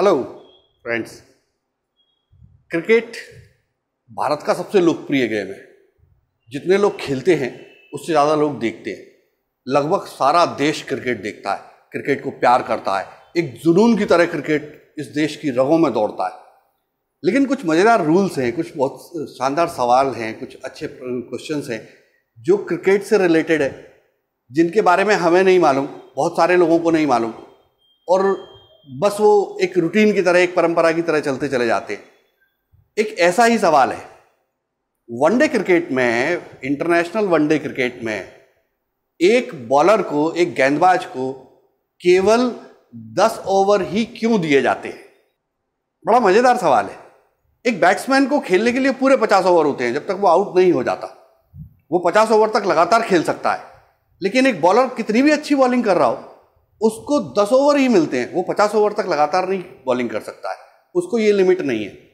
Hello friends cricket Bharat का सबसे लोकप्रिय गेम है जितने लोग खेलते हैं उससे ज़्यादा लोग देखते हैं लगभग सारा देश क्रिकेट देखता है क्रिकेट को प्यार करता है एक जुनून की तरह क्रिकेट इस देश की रगों में दौड़ता है लेकिन कुछ मज़ेदार रूल्स हैं कुछ बहुत शानदार सवाल हैं कुछ अच्छे क्वेश्चन हैं जो क्रिकेट से रिलेटेड है जिनके बारे में हमें नहीं मालूम बहुत सारे लोगों को नहीं मालूम और बस वो एक रूटीन की तरह एक परंपरा की तरह चलते चले जाते एक ऐसा ही सवाल है वनडे क्रिकेट में इंटरनेशनल वनडे क्रिकेट में एक बॉलर को एक गेंदबाज को केवल दस ओवर ही क्यों दिए जाते हैं बड़ा मज़ेदार सवाल है एक बैट्समैन को खेलने के लिए पूरे पचास ओवर होते हैं जब तक वो आउट नहीं हो जाता वो पचास ओवर तक लगातार खेल सकता है लेकिन एक बॉलर कितनी भी अच्छी बॉलिंग कर रहा हो उसको दस ओवर ही मिलते हैं वो पचास ओवर तक लगातार नहीं बॉलिंग कर सकता है उसको ये लिमिट नहीं है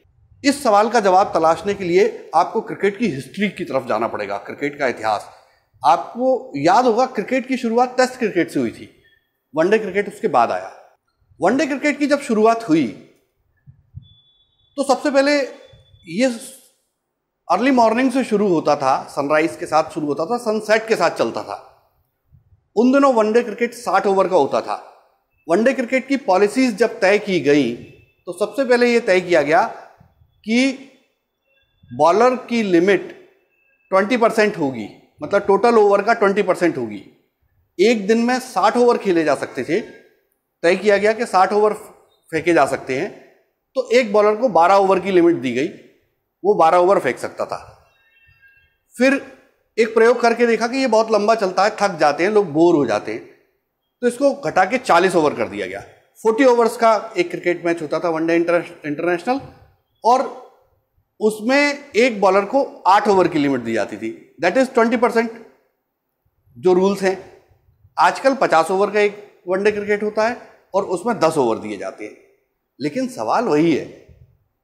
इस सवाल का जवाब तलाशने के लिए आपको क्रिकेट की हिस्ट्री की तरफ जाना पड़ेगा क्रिकेट का इतिहास आपको याद होगा क्रिकेट की शुरुआत टेस्ट क्रिकेट से हुई थी वनडे क्रिकेट उसके बाद आया वनडे क्रिकेट की जब शुरुआत हुई तो सबसे पहले ये अर्ली मॉर्निंग से शुरू होता था सनराइज के साथ शुरू होता था सनसेट के साथ चलता था उन दिनों वनडे क्रिकेट साठ ओवर का होता था वनडे क्रिकेट की पॉलिसीज जब तय की गई तो सबसे पहले ये तय किया गया कि बॉलर की लिमिट 20 परसेंट होगी मतलब टोटल ओवर का 20 परसेंट होगी एक दिन में 60 ओवर खेले जा सकते थे तय किया गया कि 60 ओवर फेंके जा सकते हैं तो एक बॉलर को 12 ओवर की लिमिट दी गई वो 12 ओवर फेंक सकता था फिर एक प्रयोग करके देखा कि ये बहुत लंबा चलता है थक जाते हैं लोग बोर हो जाते हैं तो इसको घटा के 40 ओवर कर दिया गया 40 ओवर्स का एक क्रिकेट मैच होता था वनडे इंटरनेशनल और उसमें एक बॉलर को आठ ओवर की लिमिट दी जाती थी दैट इज ट्वेंटी परसेंट जो रूल्स हैं आजकल पचास ओवर का एक वनडे क्रिकेट होता है और उसमें दस ओवर दिए जाते हैं लेकिन सवाल वही है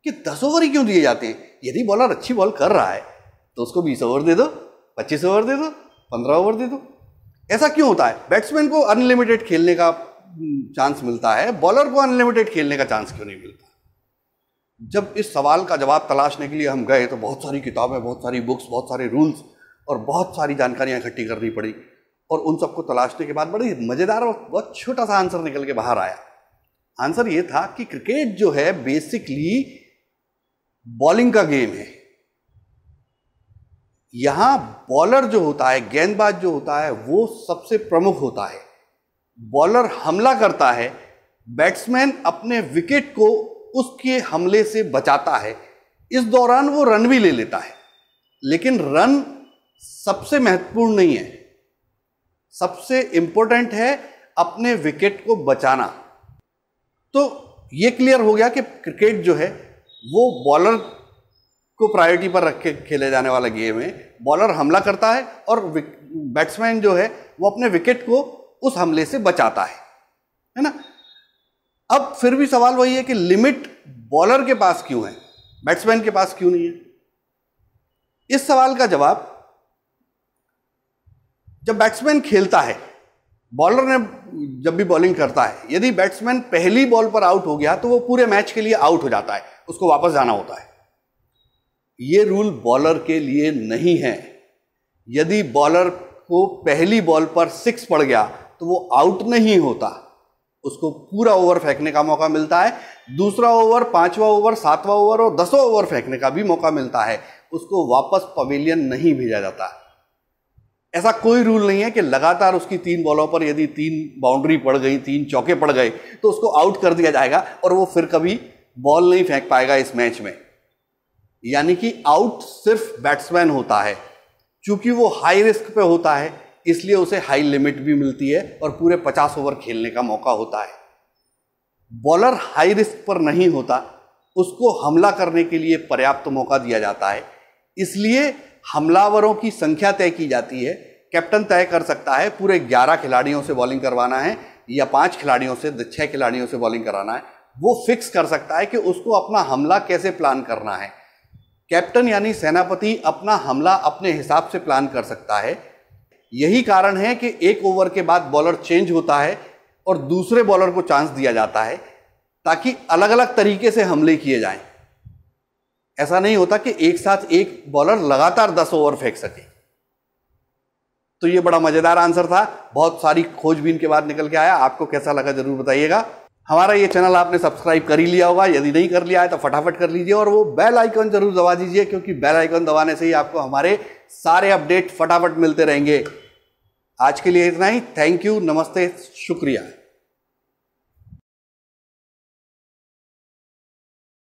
कि दस ओवर ही क्यों दिए जाते हैं यदि बॉलर अच्छी बॉल कर रहा है तो उसको बीस ओवर दे दो पच्चीस ओवर दे दो पंद्रह ओवर दे दो ऐसा क्यों होता है बैट्समैन को अनलिमिटेड खेलने का चांस हम्म, मिलता है बॉलर को अनलिमिटेड खेलने का चांस क्यों नहीं मिलता जब इस सवाल का जवाब तलाशने के लिए हम गए तो बहुत सारी किताबें बहुत सारी बुक्स बहुत सारे रूल्स और बहुत सारी जानकारियाँ इकट्ठी करनी पड़ी और उन सबको तलाशने के बाद बड़ी मज़ेदार और बहुत छोटा सा आंसर निकल के बाहर आया आंसर ये था कि क्रिकेट जो है बेसिकली बॉलिंग का गेम है यहाँ बॉलर जो होता है गेंदबाज जो होता है वो सबसे प्रमुख होता है बॉलर हमला करता है बैट्समैन अपने विकेट को उसके हमले से बचाता है इस दौरान वो रन भी ले लेता है लेकिन रन सबसे महत्वपूर्ण नहीं है सबसे इम्पोर्टेंट है अपने विकेट को बचाना तो ये क्लियर हो गया कि क्रिकेट जो है वो बॉलर को प्रायोरिटी पर रख के खेले जाने वाला गेम है बॉलर हमला करता है और बैट्समैन जो है वो अपने विकेट को उस हमले से बचाता है है ना अब फिर भी सवाल वही है कि लिमिट बॉलर के पास क्यों है बैट्समैन के पास क्यों नहीं है इस सवाल का जवाब जब बैट्समैन खेलता है बॉलर ने जब भी बॉलिंग करता है यदि बैट्समैन पहली बॉल पर आउट हो गया तो वो पूरे मैच के लिए आउट हो जाता है उसको वापस जाना होता है ये रूल बॉलर के लिए नहीं है यदि बॉलर को पहली बॉल पर सिक्स पड़ गया तो वो आउट नहीं होता उसको पूरा ओवर फेंकने का मौका मिलता है दूसरा ओवर पांचवा ओवर सातवां ओवर और दसवां ओवर फेंकने का भी मौका मिलता है उसको वापस पवेलियन नहीं भेजा जाता ऐसा कोई रूल नहीं है कि लगातार उसकी तीन बॉलों पर यदि तीन बाउंड्री पड़ गई तीन चौके पड़ गए तो उसको आउट कर दिया जाएगा और वो फिर कभी बॉल नहीं फेंक पाएगा इस मैच में यानी कि आउट सिर्फ बैट्समैन होता है क्योंकि वो हाई रिस्क पे होता है इसलिए उसे हाई लिमिट भी मिलती है और पूरे 50 ओवर खेलने का मौका होता है बॉलर हाई रिस्क पर नहीं होता उसको हमला करने के लिए पर्याप्त तो मौका दिया जाता है इसलिए हमलावरों की संख्या तय की जाती है कैप्टन तय कर सकता है पूरे 11 खिलाड़ियों से बॉलिंग करवाना है या पांच खिलाड़ियों से छह खिलाड़ियों से बॉलिंग कराना है वो फिक्स कर सकता है कि उसको अपना हमला कैसे प्लान करना है कैप्टन यानी सेनापति अपना हमला अपने हिसाब से प्लान कर सकता है यही कारण है कि एक ओवर के बाद बॉलर चेंज होता है और दूसरे बॉलर को चांस दिया जाता है ताकि अलग अलग तरीके से हमले किए जाएं। ऐसा नहीं होता कि एक साथ एक बॉलर लगातार दस ओवर फेंक सके तो ये बड़ा मज़ेदार आंसर था बहुत सारी खोजबीन के बाद निकल के आया आपको कैसा लगा ज़रूर बताइएगा हमारा ये चैनल आपने सब्सक्राइब कर ही लिया होगा यदि नहीं कर लिया है तो फटाफट कर लीजिए और वो बेल आइकन जरूर दबा दीजिए क्योंकि बेल आइकन दबाने से ही आपको हमारे सारे अपडेट फटाफट मिलते रहेंगे आज के लिए इतना ही थैंक यू नमस्ते शुक्रिया